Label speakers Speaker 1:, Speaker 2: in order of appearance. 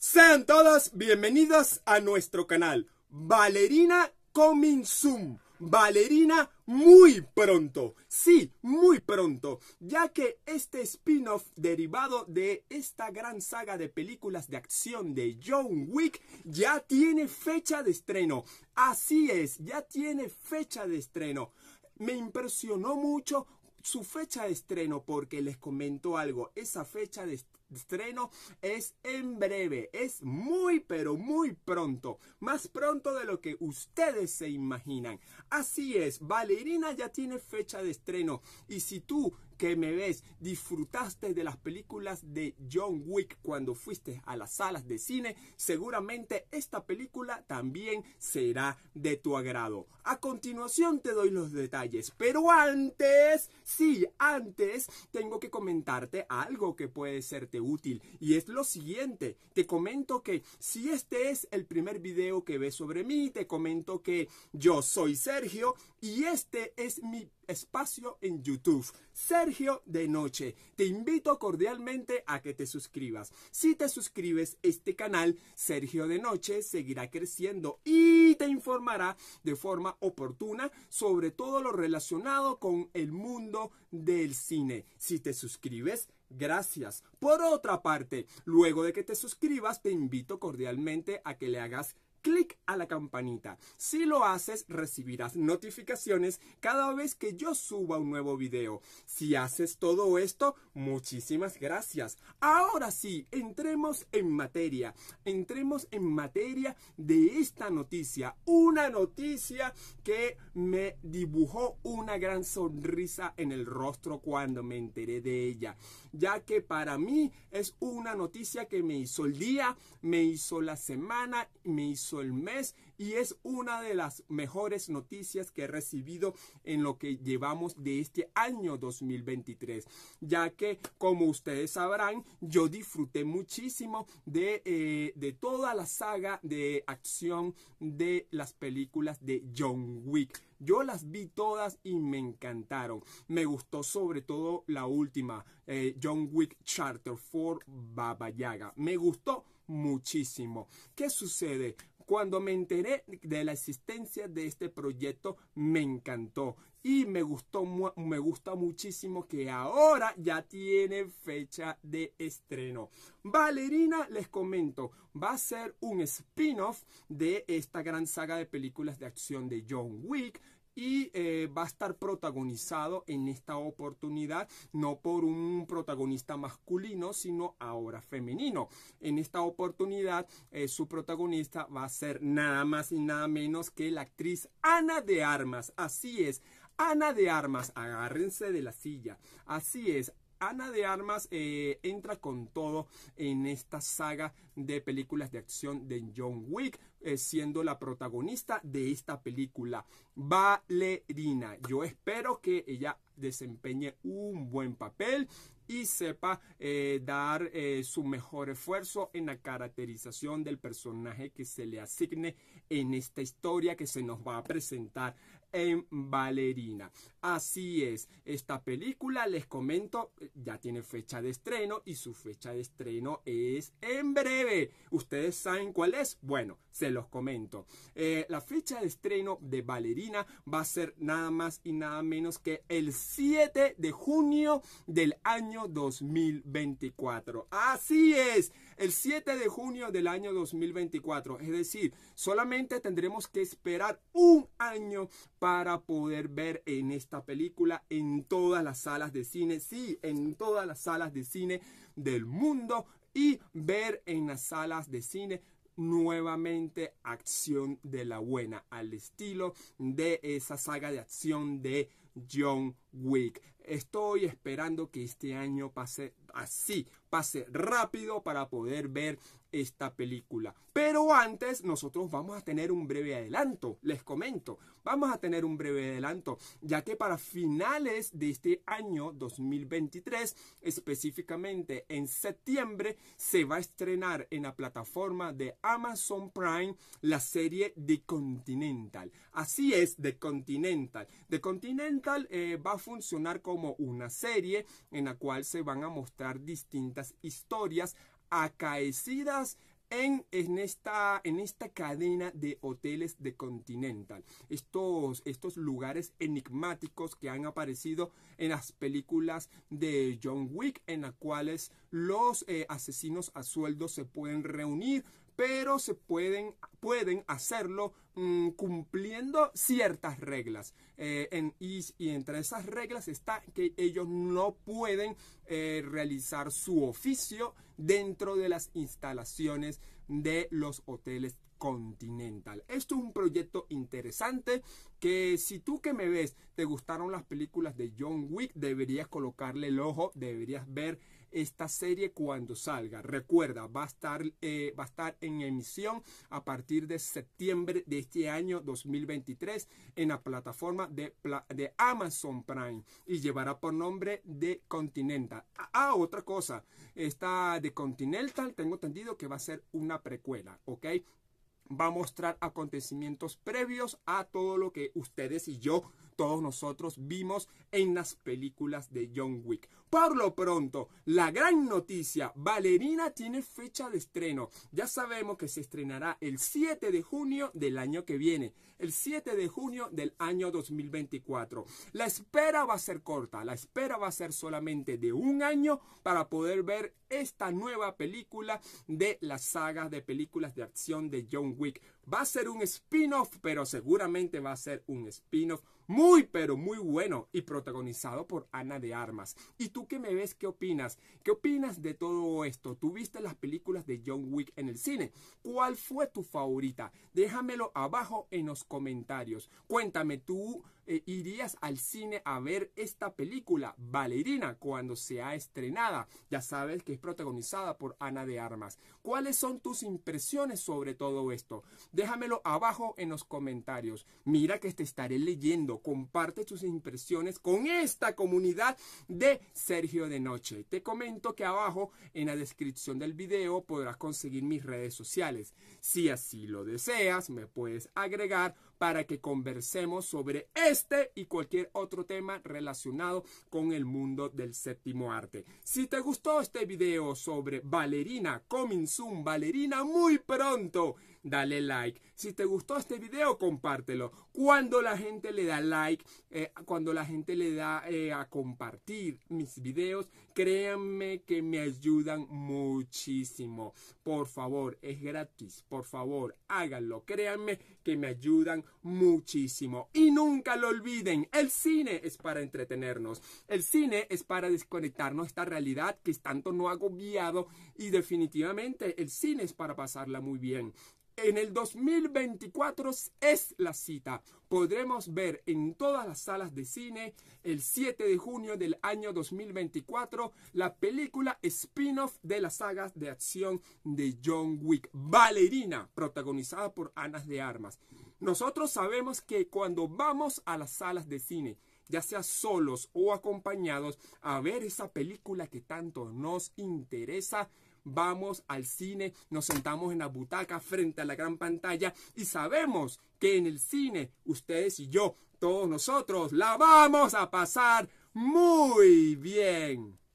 Speaker 1: Sean todas bienvenidas a nuestro canal Valerina Coming Zoom. Valerina muy pronto, sí, muy pronto, ya que este spin-off derivado de esta gran saga de películas de acción de John Wick ya tiene fecha de estreno. Así es, ya tiene fecha de estreno. Me impresionó mucho su fecha de estreno, porque les comento algo, esa fecha de estreno es en breve, es muy pero muy pronto, más pronto de lo que ustedes se imaginan. Así es, Valerina ya tiene fecha de estreno y si tú que me ves disfrutaste de las películas de John Wick cuando fuiste a las salas de cine, seguramente esta película también será de tu agrado. A continuación te doy los detalles, pero antes, sí, antes tengo que comentarte algo que puede serte útil y es lo siguiente. Te comento que si este es el primer video que ves sobre mí, te comento que yo soy Sergio y este es mi espacio en YouTube, Sergio de Noche. Te invito cordialmente a que te suscribas. Si te suscribes, este canal, Sergio de Noche, seguirá creciendo y te informará de forma oportuna sobre todo lo relacionado con el mundo del cine. Si te suscribes, gracias. Por otra parte, luego de que te suscribas, te invito cordialmente a que le hagas clic a la campanita. Si lo haces, recibirás notificaciones cada vez que yo suba un nuevo video. Si haces todo esto, muchísimas gracias. Ahora sí, entremos en materia. Entremos en materia de esta noticia. Una noticia que me dibujó una gran sonrisa en el rostro cuando me enteré de ella. Ya que para mí es una noticia que me hizo el día, me hizo la semana, me hizo el mes y es una de las mejores noticias que he recibido en lo que llevamos de este año 2023, ya que como ustedes sabrán, yo disfruté muchísimo eh, de, toda la saga de acción de las películas de John Wick. Yo las vi todas y me encantaron. Me gustó sobre todo la última, eh, John Wick Charter for Baba Yaga. Me gustó muchísimo. ¿Qué sucede? Cuando me enteré de la existencia de este proyecto, me encantó. Y me gustó, me gusta muchísimo que ahora ya tiene fecha de estreno. Valerina, les comento, va a ser un spin-off de esta gran saga de películas de acción de John Wick y eh, va a estar protagonizado en esta oportunidad no por un protagonista masculino, sino ahora femenino. En esta oportunidad eh, su protagonista va a ser nada más y nada menos que la actriz Ana de Armas. Así es, Ana de Armas, agárrense de la silla. Así es, Ana de Armas eh, entra con todo en esta saga de películas de acción de John Wick, eh, siendo la protagonista de esta película, Valerina. Yo espero que ella desempeñe un buen papel y sepa eh, dar su mejor esfuerzo en la caracterización del personaje que se le asigne en esta historia que se nos va a presentar en Valerina. Así es, esta película les comento, ya tiene fecha de estreno y su fecha de estreno es en breve. ¿Ustedes saben cuál es? Bueno, se los comento. Eh, la fecha de estreno de Valerina va a ser nada más y nada menos que el 7 de junio del año 2024. Así es el 7 de junio del año 2024. Es decir, solamente tendremos que esperar un año para poder ver en esta película en todas las salas de cine. Sí, en todas las salas de cine del mundo y ver en las salas de cine nuevamente acción de la buena al estilo de esa saga de acción de John Wick. Estoy esperando que este año pase así, pase rápido para poder ver esta película. Pero antes nosotros vamos a tener un breve adelanto, les comento, vamos a tener un breve adelanto, ya que para finales de este año 2023, específicamente en septiembre, se va a estrenar en la plataforma de Amazon Prime la serie The Continental. Así es, The Continental. The Continental eh, va a funcionar como como una serie en la cual se van a mostrar distintas historias acaecidas en, en, esta, en esta cadena de hoteles de Continental. Estos, estos lugares enigmáticos que han aparecido en las películas de John Wick, en las cuales los eh, asesinos a sueldo se pueden reunir pero se pueden, pueden hacerlo mm, cumpliendo ciertas reglas. Eh, en, y, y, entre esas reglas está que ellos no pueden eh, realizar su oficio dentro de las instalaciones de los hoteles Continental. Esto es un proyecto interesante que si tú que me ves te gustaron las películas de John Wick, deberías colocarle el ojo, deberías ver esta serie cuando salga. Recuerda, va a estar, eh, va a estar en emisión a partir de septiembre de este año 2023 en la plataforma de, de Amazon Prime y llevará por nombre de Continental. Ah, ah, otra cosa, esta de Continental tengo entendido que va a ser una precuela, ¿ok? va a mostrar acontecimientos previos a todo lo que ustedes y yo todos nosotros vimos en las películas de John Wick. Por lo pronto, la gran noticia, Valerina tiene fecha de estreno. Ya sabemos que se estrenará el 7 de junio del año que viene, el 7 de junio del año 2024. La espera va a ser corta, la espera va a ser solamente de un año para poder ver esta nueva película de las sagas de películas de acción de John Wick. Va a ser un spin-off, pero seguramente va a ser un spin-off muy pero muy bueno y protagonizado por Ana de Armas. ¿Y tú que me ves? ¿Qué opinas? ¿Qué opinas de todo esto? tuviste las películas de John Wick en el cine? ¿Cuál fue tu favorita? Déjamelo abajo en los comentarios. Cuéntame, ¿tú eh, irías al cine a ver esta película, Valerina, cuando se ha estrenada? Ya sabes que es protagonizada por Ana de Armas. ¿Cuáles son tus impresiones sobre todo esto? Déjamelo abajo en los comentarios. Mira que te estaré leyendo Comparte tus impresiones con esta comunidad de Sergio de Noche. Te comento que abajo en la descripción del video podrás conseguir mis redes sociales. Si así lo deseas, me puedes agregar para que conversemos sobre este y cualquier otro tema relacionado con el mundo del séptimo arte. Si te gustó este video sobre Valerina zoom Valerina, muy pronto dale like. Si te gustó este video, compártelo. Cuando la gente le da like, eh, cuando la gente le da eh, a compartir mis videos, créanme que me ayudan muchísimo. Por favor, es gratis. Por favor, háganlo. Créanme que me ayudan muchísimo. Y nunca lo olviden, el cine es para entretenernos. El cine es para desconectarnos esta realidad que es tanto no agobiado y definitivamente el cine es para pasarla muy bien. En el 2024 es la cita. Podremos ver en todas las salas de cine el 7 de junio del año 2024 la película spin-off de las sagas de acción de John Wick, Valerina, protagonizada por Anas de Armas. Nosotros sabemos que cuando vamos a las salas de cine, ya sea solos o acompañados, a ver esa película que tanto nos interesa, vamos al cine, nos sentamos en la butaca frente a la gran pantalla y sabemos que en el cine ustedes y yo, todos nosotros, la vamos a pasar muy bien.